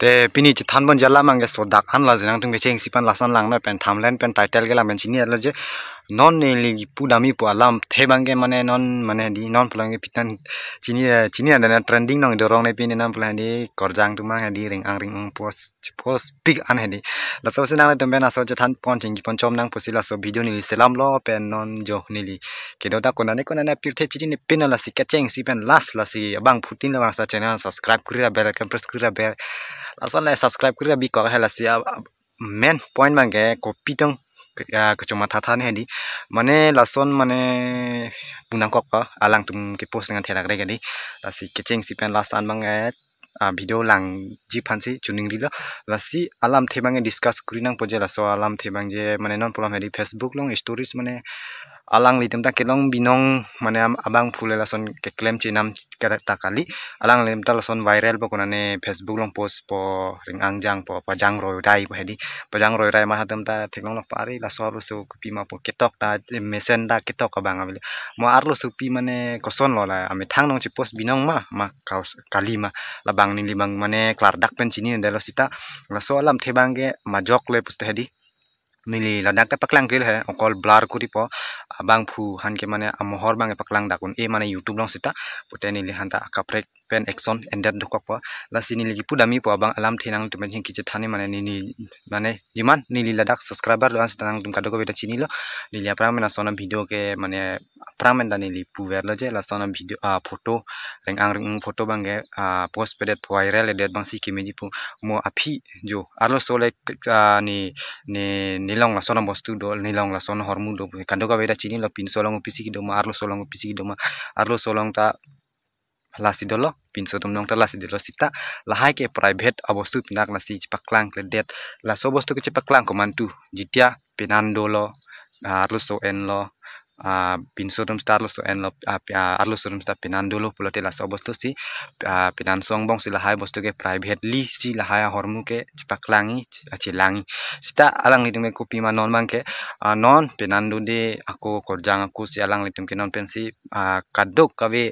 ते पिनि छ थानबन जल्ला मांगे सो दाखान ला जनांग थुंग बेचेंग सिपन लासन लांगना पेन थामलेन पेन टाइटल गेला non ne pu pudami pu alam te bangge mane non mane di non pulange pitan chini chini ada trending nong dorong ne pini nam pulang di korjang tu mang di ring ang ring pos pos pig an he di la so senang tembe na so chan pon ching ki ponchom nang posila so video ni selam lo pen non jo ke do ta kona ne kona ne pirthe chini ne pin la si kacheng si pen las la si abang putin la sa channel subscribe kuri la bell icon press kuri la bell la so subscribe kuri la bi ko he la si men point mang ge copy tong ya kecuma tata nih ya, di mana lason mana bunang kok eh, alang tum kipos dengan tiada kira di lasi kecing si pen lasan mangat video ah, lang jipan si cuning rila lasi alam tebang tebangnya discuss nang poje laso alam tebang je mana non pulang ya, di Facebook long stories mana alang litem ta kelong binong mane abang phule lason ke claim chi nam ta kali alang litem ta lason viral po kunane facebook long post po ring angjang po jang roi dai po hedi jang roi dai ma tem ta theklong lok pari la so su kupi ma po ketok ta mesen da ketok abang abli mo arlo su pi mane koson lo la ame thang nong chi post binong ma ma kali ma labang ni limang mane klar dak pen chini ndelo sita la so alam thebang ge ma jok le post hedi mili la dak paklang gel he okol blur kuri po abang pu, han ke mane amohor bang paklang dakun e mane youtube long sita nili han hanta kaprek pen exon endet dokwa po la sini ligi pu dami po abang alam tenang tu menjing kicet thani mane nini mane jiman nili ladak subscriber doang sita nang tum kadoko beta lo nili apra mena sona video ke mane pramen dan lipu puver la je lah sana video a foto reng ang foto a post pedet viral le det bang si kimi jipu pu mo api jo arlo sole ni ni nilong la bos bostu do nilong la sana hormu do kando ka beda cini lo pin solong pisik do ma arlo solong pisik do ma arlo solong ta lasi dolo pinso tum nong lasi dolo sita lahai ke private abostu pinak nasi cipaklang kledet laso bostu ke cipaklang komantu jitia pinan dolo arlo so en lo pin surum sta lo so en lo arlo surum sta pinan dulu pulau tela so si pinan song bong si lahai bostu ke privately si lahai hormu ke cipak langi cilangi sita alang litung ke kopi non mang ke non pinan de aku korjang aku si alang litung ke non pensi kadok kawe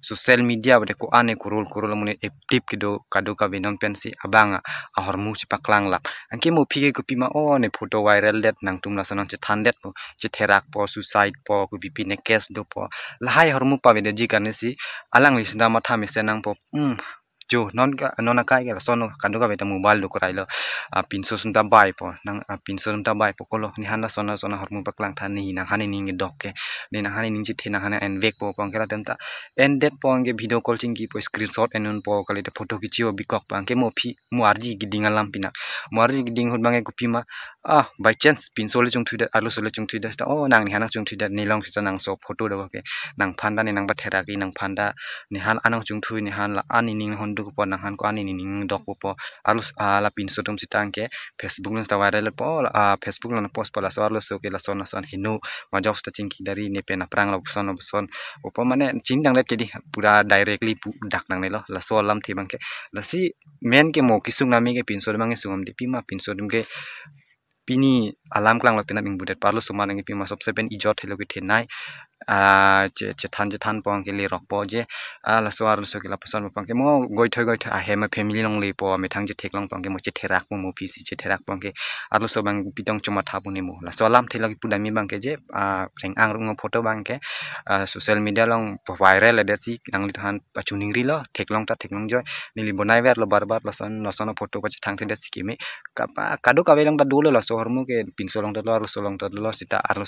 sosial media bade ku ane kurul kurul mune ke kido kado kawe non pensi abanga hormu cipak lang lap angke mo pige kopi ma oh, ne foto viral det nang tumla sanang cetandet det mo cetherak po suicide po kubipi ne kes do po lahai hormu pa bede jika ne si alang wis nda ma tamis senang po jo non ka non ka ga sono kando ka beta mobile do kurai lo pinso sunta bai po nang pinso sunta bai po kolo ni hana sona sona hormu baklang than ni nang hani ning dok ke ni nang hani ning chi the nang hana en vek po pang kala tenta en det po ange video call ching ki po screenshot enun po kali te photo kichi o bikok pang ke mo phi mo arji giding lam pina mo arji giding hot bange kupi ma ah by chance pinso le chung thuida alu sole chung thuida sta oh nang ni hana chung thuida ni long sita nang so photo do ke nang phanda ni nang ba thera ki nang phanda ni han anang chung thui ni han la ani ning hon dugu po nang han ko ani ning dok po alus ala pin sudum sitang ke facebook lon stawa viral po facebook lon post pala so alus ke la son son hinu ma jok sta dari ne pe na prang la son son upo mane ching dang le di pura directly pu dak nang ne lo la so lam thi bang ke la si men ke mo kisung nami ke pin ke mang sungam di pima pin ke pini alam klang lo pina bing budet parlo sumana ngi pima sop seven ijot helo ke tenai je je tan je tan pong ke li rok po je a la suar su ke la pusan pong ke mo goi thoi goi thoi a he ma family long li po me thang je thek long pong ke mo je therak mo mo pi si je therak pong ke a lo so bang pitong chuma tha bu ni mo la solam thela ki pudami bang ke je a reng ang rung photo bang ke a social media long viral le de si nang li thang pa chu ning ri lo thek long ta thek long joy ni li bonai ver lo bar bar la son no son photo pa che thang the long ta du lo la ke pin long ta lo so long ta lo sita ar lo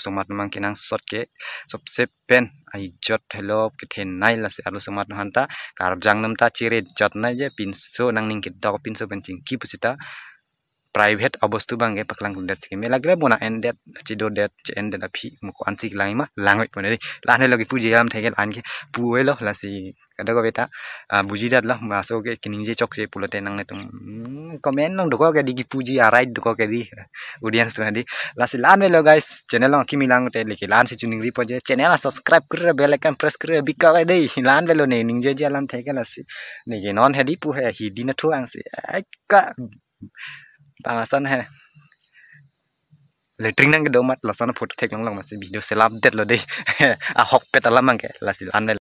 ke nang sot ke sob pen ai jot hello kithe nai la se alu sumat no hanta kar jangnam ta chire jot nai je pinso nang ning kit dog pinso ben ching ki pusita private abostu bang ge paklang dat se me lagre bona endet chi do det che endet aphi mu ko ansi klang ma langwe pone di la ne logi puji ram thegel an puwe lo la si kada go beta buji dat la ma so ge kining je chok je pulote nang ne tung komen nong doko kedi gi puji arai doko kedi udian stuna di lasi lan welo guys channel nong kimi lang te leki lan si cuning ripo je channel lan subscribe kure bel ikan press kure bika kai dei lan welo nei ning je je lan lasi nege non hedi puhe he hidi na tu ang si eka bangasan he letring nang ke domat lasana foto teke nong lang masi video selam det lo dei ahok pet alamang ke lasi lan